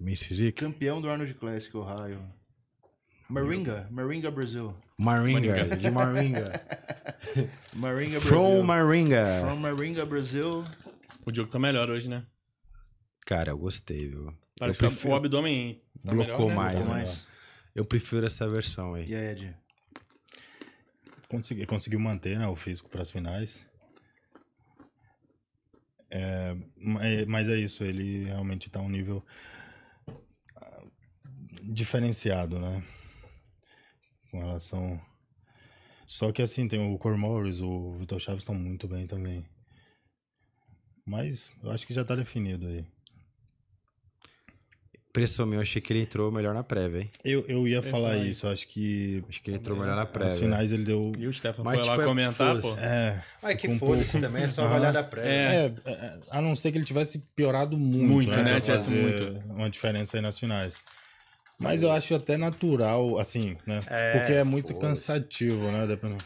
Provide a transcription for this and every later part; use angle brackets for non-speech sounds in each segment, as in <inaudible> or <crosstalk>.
Miss Physique. Campeão do Arnold Classic, Ohio. Maringa, Maringa, Brasil. Maringa, de Maringa. <laughs> Maringa, Brasil. From Maringa. From Maringa, Brasil. O Diogo tá melhor hoje, né? Cara, eu gostei, viu? Parece eu prefiro... que o abdômen tá blocou melhor, né? mais, tá né? mais. Eu prefiro essa versão aí. E aí, Ed? Consegui, conseguiu manter né, o físico para as finais. É, é, mas é isso, ele realmente tá um nível diferenciado, né? Com relação. Só que assim, tem o Morris o Vitor Chaves estão muito bem também. Mas eu acho que já tá definido aí. Impressão minha, eu achei que ele entrou melhor na prévia, hein? Eu, eu ia falar isso, acho que. Acho que ele entrou melhor na prévia. Nas finais ele deu. E o Stefan Mas, foi tipo, lá é comentar, pô. É. Ai, ah, é que um foda-se pouco... também, é só ah, olhar prévia. É. é. é. a não ser que ele tivesse piorado muito. Muito, né? né? Tivesse muito. Uma diferença aí nas finais. Mas eu acho até natural, assim, né? É, Porque é muito cansativo, né? Dependendo.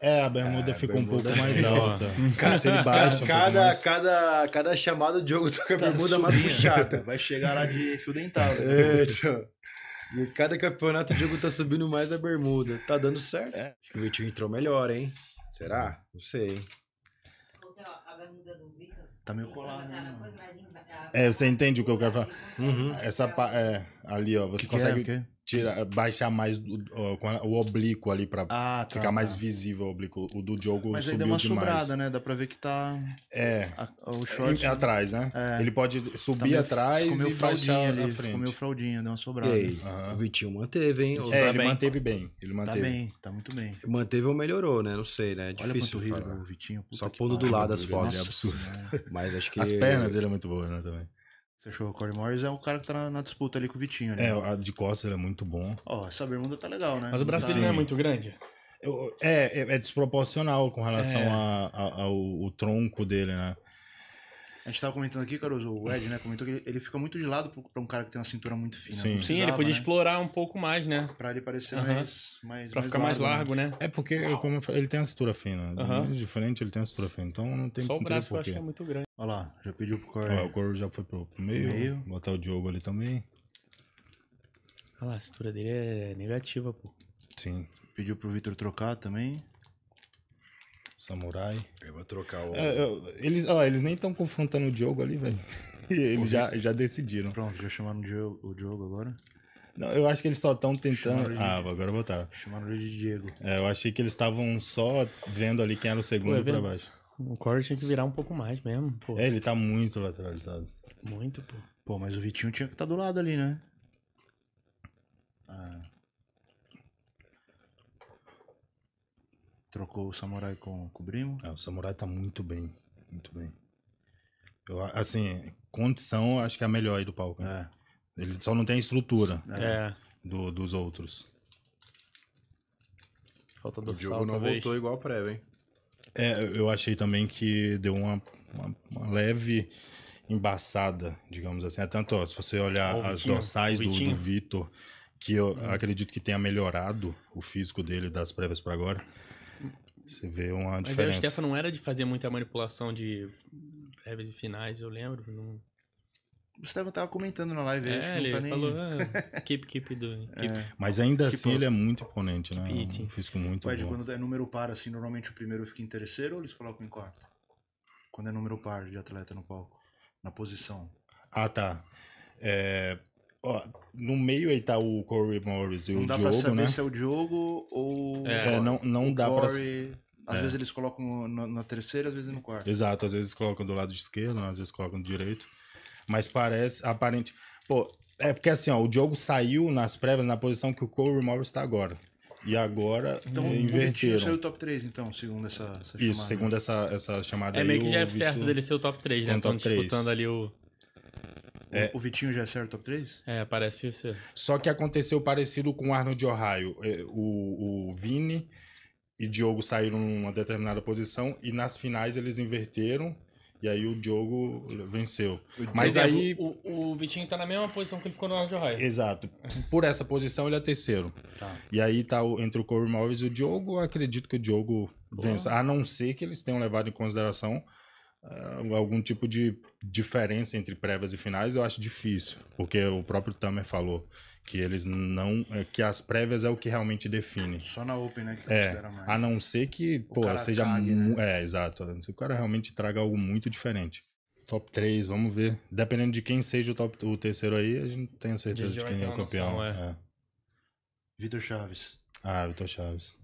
É, a bermuda é, é <laughs> um pouco mais alta. cada, baixa, cada, mais... cada, cada chamada de jogo toca a tá bermuda mais puxada. Vai chegar lá de fio dental. <laughs> É, então. E cada campeonato de jogo tá subindo mais a bermuda. Tá dando certo. É. Acho que o Vitinho entrou melhor, hein? Será? Não sei, hein? Então, a do Tá meio colado. É, né? é, você entende o que eu quero falar. Uhum. Essa parte. é, ali, ó, você que consegue. Que é, baixar mais o, o oblíquo ali pra ah, tá, ficar tá. mais visível o oblíquo. O do Diogo Mas subiu demais. Mas aí deu uma sobrada, né? Dá pra ver que tá... É. A, o short... É, atrás, né? É. Ele pode tá subir tá atrás e baixar ali, frente. Ficou meio fraldinha, deu uma sobrada. Ei, uhum. o Vitinho manteve, hein? É, tá ele bem. manteve bem. Ele tá manteve. Tá bem, tá muito bem. Manteve ou melhorou, né? Não sei, né? É difícil Olha difícil Vitinho, Só pondo do lado as é fotos. É absurdo. Mas acho que... As pernas dele é muito boa né, também. Você achou? O Corey Morris é um cara que tá na, na disputa ali com o Vitinho. Né? É, a de costas ele é muito bom. Ó, essa bermuda tá legal, né? Mas o braço dele não é muito grande? Eu, é, é, é, desproporcional com relação é. a, a, ao, ao tronco dele, né? A gente tava comentando aqui, Caruso, o Ed, né, comentou que ele, ele fica muito de lado pra um cara que tem uma cintura muito fina. Né? Sim, Sim ele podia né? explorar um pouco mais, né? Pra ele parecer mais, mais. Pra mais ficar mais largo, né? né? É porque, Uau. como eu falei, ele tem a cintura fina. De é Diferente, ele tem a cintura fina. Então não tem Só o braço que eu acho que é muito grande. Olha lá, já pediu pro Corey. Ah, o Corey já foi pro, pro meio. meio. Botar o Diogo ali também. Olha lá, a cintura dele é negativa, pô. Sim. Pediu pro Vitor trocar também. Samurai. Eu vou trocar o. É, eles, ó, eles nem estão confrontando o Diogo ali, velho. <laughs> Eles já, já decidiram. Pronto, já chamaram o Diogo, o Diogo agora? Não, eu acho que eles só estão tentando. ah, agora botaram. Chamaram ele de Diego. É, eu achei que eles estavam só vendo ali quem era o segundo pô, é pra baixo. O Core tinha que virar um pouco mais mesmo, pô. É, ele tá muito lateralizado. Muito, pô. Pô, mas o Vitinho tinha que estar tá do lado ali, né? Ah. Trocou o samurai com, com o Brimo? É, o samurai tá muito bem. Muito bem. Eu, assim, condição acho que é a melhor aí do palco. Né? É. Ele só não tem a estrutura é. é. do, dos outros. Falta do O jogo não talvez. voltou igual prévio, hein? É, eu achei também que deu uma, uma, uma leve embaçada, digamos assim. É tanto, ó, se você olhar as Vitinho, dorsais do, do Vitor, que eu hum. acredito que tenha melhorado o físico dele das prévias para agora. Você vê uma Mas diferença. Mas o Stefano não era de fazer muita manipulação de prévias e finais, eu lembro. Não... O Stefano tava comentando na live, é, acho, ele tá nem... falou, ah, <laughs> keep, keep doing. Keep. É. Mas ainda keep assim tipo, ele é muito imponente, né? keep né? Eating. Um físico muito Ué, bom. quando é número par, assim, normalmente o primeiro fica em terceiro ou eles colocam em quarto? Quando é número par de atleta no palco, na posição. Ah, tá. É, Ó, no meio aí tá o Corey Morris e não o Diogo, né? Não dá pra saber né? se é o Diogo ou... É, é não, não o dá Corey... pra... Às é. vezes eles colocam na, na terceira, às vezes no quarto. Exato, às vezes colocam do lado esquerdo, às vezes colocam do direito. Mas parece, aparente... Pô, é porque assim, ó, o Diogo saiu nas prévias na posição que o Corey Morris está agora. E agora então, inverteram. Então, o top 3, então, segundo essa, essa Isso, chamada. segundo essa, essa chamada É meio aí, que já é certo dele ser o top 3, né? então disputando tipo, ali o... É. O Vitinho já é certo top 3? É, parece ser. Só que aconteceu parecido com o Arnold de Ohio. É, o, o Vini e Diogo saíram numa determinada posição e nas finais eles inverteram. E aí o Diogo venceu. Mas é aí. O, o, Vitinho tá na mesma posição que ele ficou no Arnold Ohio. Exato. Uhum. Por essa posição ele é terceiro. Tá. E aí tá entre o Corey Morris e o Diogo. Acredito que o Diogo Boa. vença. A não ser que eles tenham levado em consideração uh, algum tipo de diferença entre prévias e finais, eu acho difícil, porque o próprio Tamer falou que eles não é, que as prévias é o que realmente define. Só na Open, né, que é, mais. A não ser que, o pô, seja cague, né? é, exato, se o cara realmente traga algo muito diferente. Top 3, vamos ver. Dependendo de quem seja o, top, o terceiro aí, a gente tem a certeza de quem é o campeão. Noção, é. É. Vitor Chaves. Ah, Vitor Chaves.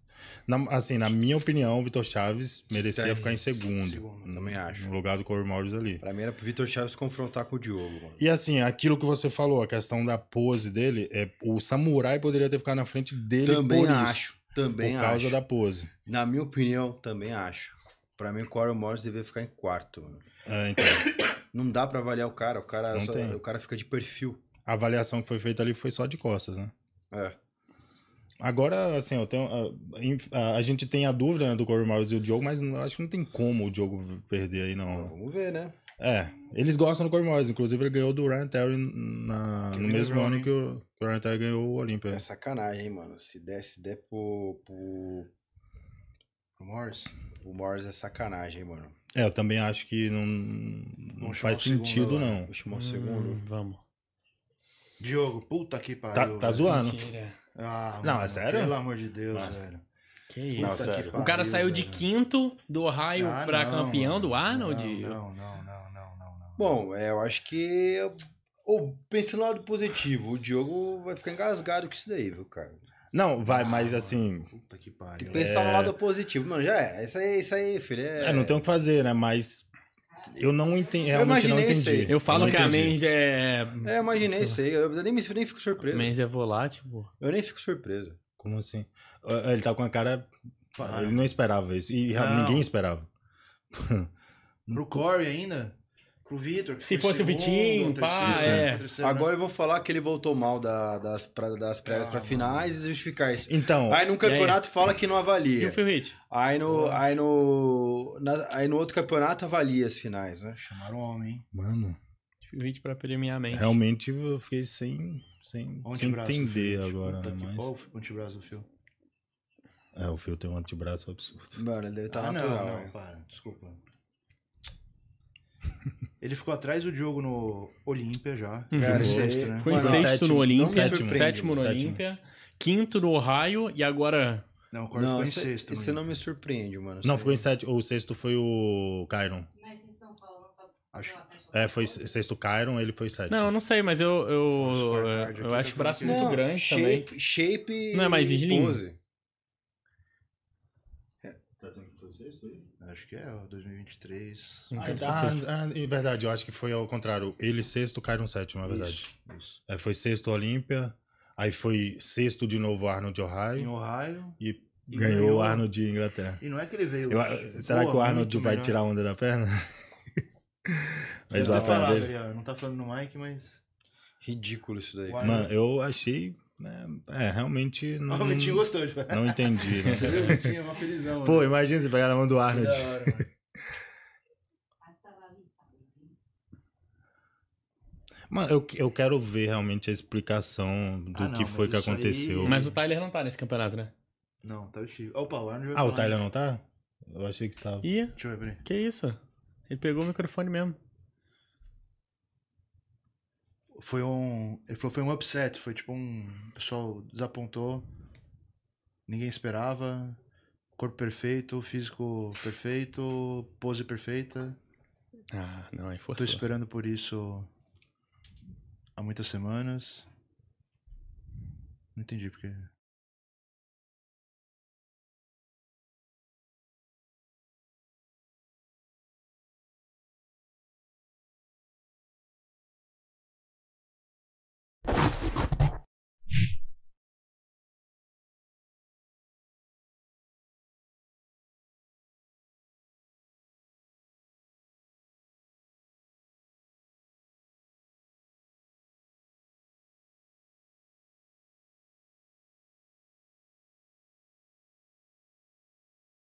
Na, assim, na minha opinião, o Vitor Chaves merecia ficar em segundo. segundo também acho. No lugar do Corey Maurício ali. Pra mim era pro Vitor Chaves confrontar com o Diogo, mano. E assim, aquilo que você falou, a questão da pose dele, é, o Samurai poderia ter ficado na frente dele também por acho. Isso, também por causa acho. da pose. Na minha opinião, também acho. Pra mim, o Corey Morris deveria ficar em quarto, mano. É, então. <coughs> Não dá pra avaliar o cara, o cara, só, o cara fica de perfil. A avaliação que foi feita ali foi só de costas, né? É. Agora, assim, eu tenho, a, ah, a, ah, a gente tem a dúvida né, do Corey Miles e o Diogo, mas não, acho que não tem como o Diogo perder aí, não. Então, vamos ver, né? É, eles gostam do Corey Miles. Inclusive, ele ganhou do Ryan Terry na, no mesmo ano que o, que o Ryan Terry ganhou o Olympia. É sacanagem, hein, mano? Se der, se der pro, pro, pro Morris, o Morris é sacanagem, mano. É, eu também acho que não, não faz sentido, segundo, não. Vamos chamar o segundo. Hum, vamos. Diogo, puta que tá- pariu. Tá, tá zoando. Ah, não, é sério? Pelo amor de Deus, mano. velho. Que isso, não, sério. Que pariu, o cara saiu de quinto do Ohio ah, pra não, campeão mano. do Arnold? Não, não, não, não, não, não. Bom, é, eu acho que. Ou, pense no lado positivo, o Diogo vai ficar engasgado com isso daí, viu, cara? Não, vai, ah, mas assim. Puta que pariu. É tem que pensar é... no lado positivo, mano. Já é. Isso aí, isso aí, filho. É... é, não tem o que fazer, né? Mas eu não entendi, realmente eu não entendi. Eu falo eu que entendi. a Menz é. É, imaginei isso aí. Eu nem, nem fico surpreso. A Menz é volátil, pô. Eu nem fico surpreso. Como assim? Ele tá com a cara. Ah. Ele não esperava isso. E não. ninguém esperava. Pro Corey ainda? pro Vitor. Se fosse segundo, o Vitinho, pá, terceiro, é. terceiro, Agora né? eu vou falar que ele voltou mal da, das, pra, das prévias ah, pra finais e justificar isso. Então. Aí no campeonato aí? fala que não avalia. E o Ferrit? Aí no, aí, no, na, aí no outro campeonato avalia as finais, né? Chamaram o homem, hein? Mano. Hit pra premiar a mente. Realmente eu fiquei sem, sem, sem entender agora. Puta mas... que pau, o antebraço do fio. É, o fio tem um antebraço absurdo. Mano, ele deve estar tá ah, natural. Não, não, para, desculpa. <laughs> Ele ficou atrás do Diogo no Olímpia já. Uhum. Cara, sexto, né? Foi sexto no Olímpia, sétimo, sétimo no Olímpia, quinto no Ohio e agora. Não, o Corey ficou em sexto. Você não me surpreende, mano. Não, ficou em sétimo. O sexto foi o Kyron. Mas vocês estão falando só. Acho. É, foi sexto Kyron, ele foi sétimo. Não, não sei, mas eu. Eu, eu tá acho o braço muito grande shape, também. Shape. Não é mais slim? Pose. Tá dizendo que foi sexto aí? É Acho que é, 2023. Então, tá tá. ah, tá, é verdade, eu acho que foi ao contrário. Ele sexto, Cairo sétimo, é verdade. Isso, isso. É, foi sexto Olímpia, aí foi sexto de novo Arnold de Ohio. Em Ohio. E, e ganhou, o Arnold de Inglaterra. E não é que ele veio. Eu, será Boa, que o Arnold vai melhor. tirar onda da perna? <laughs> mas eu lá tá falando, não tá falando no Mike, mas. Ridículo isso daí. Mano, eu achei é, realmente. Não, o Vitinho gostou, tipo. Não entendi. Né? Você viu, Vitinho? É uma felizão. Pô, né? imagina você pegar na mão do Arnold. Que mano. eu, eu quero ver realmente a explicação do ah, não, que foi que aconteceu. Aí... Mas o Tyler não tá nesse campeonato, né? Não, tá o Chico. Opa, o Arnold Ah, o Tyler né? não tá? Eu achei que tava. Ih, Deixa eu ver, Que isso? Ele pegou o microfone mesmo. Foi um. Ele falou foi um upset, foi tipo um. O pessoal desapontou. Ninguém esperava. Corpo perfeito, físico perfeito, pose perfeita. Ah, não, é forçou. Tô esperando por isso há muitas semanas. Não entendi porque.